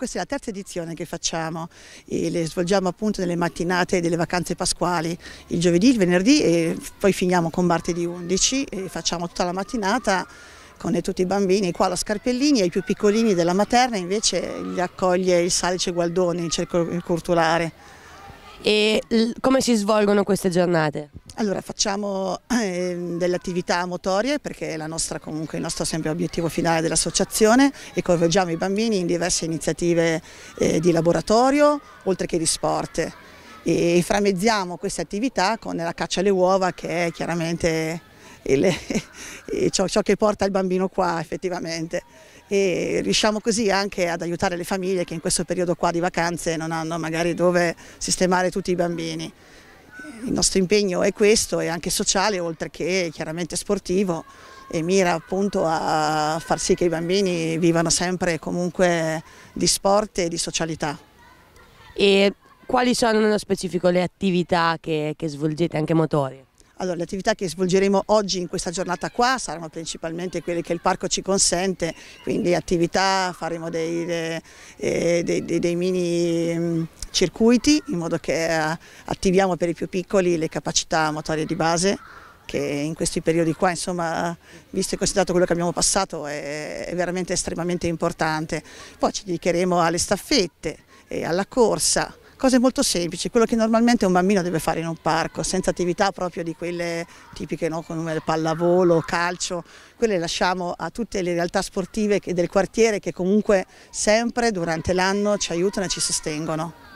Questa è la terza edizione che facciamo, e le svolgiamo appunto nelle mattinate delle vacanze pasquali, il giovedì, il venerdì e poi finiamo con martedì 11 e facciamo tutta la mattinata con tutti i bambini, qua lo Scarpellini, e i più piccolini della materna invece li accoglie il Salice Gualdoni, il Cerco culturale. E come si svolgono queste giornate? Allora facciamo eh, delle attività motorie perché è nostra, comunque, il nostro sempre obiettivo finale dell'associazione e coinvolgiamo i bambini in diverse iniziative eh, di laboratorio oltre che di sport e inframezziamo queste attività con la caccia alle uova che è chiaramente il, ciò, ciò, che porta il bambino qua effettivamente e riusciamo così anche ad aiutare le famiglie che in questo periodo qua di vacanze non hanno magari dove sistemare tutti i bambini il nostro impegno è questo, è anche sociale oltre che chiaramente sportivo e mira appunto a far sì che i bambini vivano sempre comunque di sport e di socialità. E quali sono nello specifico le attività che, che svolgete, anche motorie? Allora, le attività che svolgeremo oggi in questa giornata qua saranno principalmente quelle che il parco ci consente, quindi attività, faremo dei, eh, eh, dei, dei, dei mini mm, circuiti in modo che eh, attiviamo per i più piccoli le capacità motorie di base che in questi periodi qua, insomma, visto e considerato quello che abbiamo passato, è veramente estremamente importante. Poi ci dedicheremo alle staffette, e alla corsa, Cose molto semplici, quello che normalmente un bambino deve fare in un parco, senza attività proprio di quelle tipiche no? come pallavolo, calcio, quelle lasciamo a tutte le realtà sportive del quartiere che comunque sempre durante l'anno ci aiutano e ci sostengono.